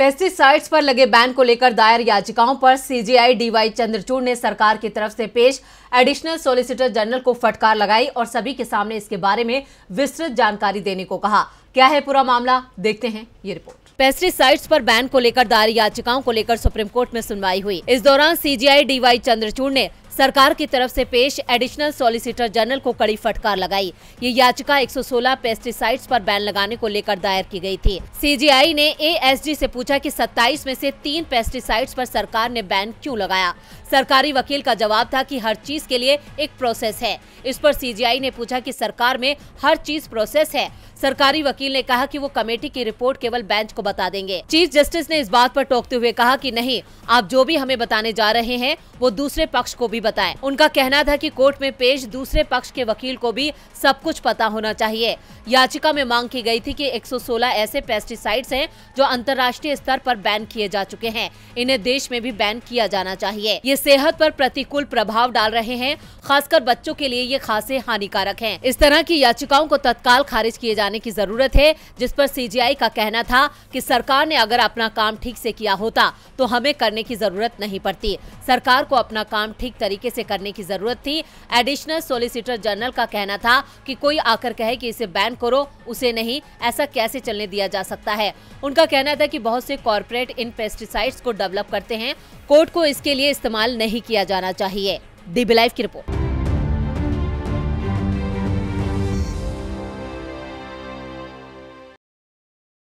pesticides पर लगे ban को लेकर दायर याचिकाओं पर सीजीआई डीवाई चंद्रचूड़ ने सरकार की तरफ से पेश एडिशनल सॉलिसिटर जनरल को फटकार लगाई और सभी के सामने इसके बारे में विस्तृत जानकारी देने को कहा क्या है पूरा मामला देखते हैं ये रिपोर्ट पेस्टिसाइड्स पर बैन को लेकर दायर याचिकाओं को लेकर सुप्रीम कोर्ट में सुनवाई हुई इस दौरान सीजीआई डीवाई चंद्रचूड़ ने सरकार की तरफ से पेश एडिशनल सॉलिसिटर जनरल को कड़ी फटकार लगाई ये याचिका 116 पेस्टिसाइड्स पर बैन लगाने को लेकर दायर की गई थी सीजीआई ने एएसजी से पूछा कि 27 में से तीन पेस्टिसाइड्स पर सरकार ने बैन क्यों लगाया सरकारी वकील का जवाब था कि हर चीज के लिए एक प्रोसेस है इस पर सीजीआई ने पूछा कि सरकार में हर चीज प्रोसेस है सरकारी वकील ने कहा कि वो कमेटी की रिपोर्ट केवल बेंच को बता देंगे चीफ जस्टिस ने इस बात पर टोकते हुए कहा कि नहीं आप जो भी हमें बताने जा रहे हैं वो दूसरे पक्ष को भी बताए उनका कहना था कि कोर्ट में पेश दूसरे पक्ष के वकील को भी सब कुछ पता होना चाहिए याचिका में मांग की गई थी कि 116 ऐसे पेस्टिसाइड्स हैं जो अंतर्राष्ट्रीय स्तर पर बैन किए जा चुके हैं इन्हें देश में भी बैन किया जाना चाहिए ये सेहत पर प्रतिकूल प्रभाव डाल रहे हैं खासकर बच्चों के लिए ये खासे हानिकारक है इस तरह की याचिकाओं को तत्काल खारिज किए जाने की जरूरत है जिस पर सीजीआई का कहना था कि सरकार ने अगर अपना काम ठीक से किया होता तो हमें करने की जरूरत नहीं पड़ती सरकार को अपना काम ठीक तरीके से करने की जरूरत थी एडिशनल सोलिसिटर जनरल का कहना था कि कोई आकर कहे कि इसे बैन करो उसे नहीं ऐसा कैसे चलने दिया जा सकता है उनका कहना था कि बहुत से कॉरपोरेट इन पेस्टिसाइड्स को डेवलप करते हैं कोर्ट को इसके लिए इस्तेमाल नहीं किया जाना चाहिए दिबी लाइव की रिपोर्ट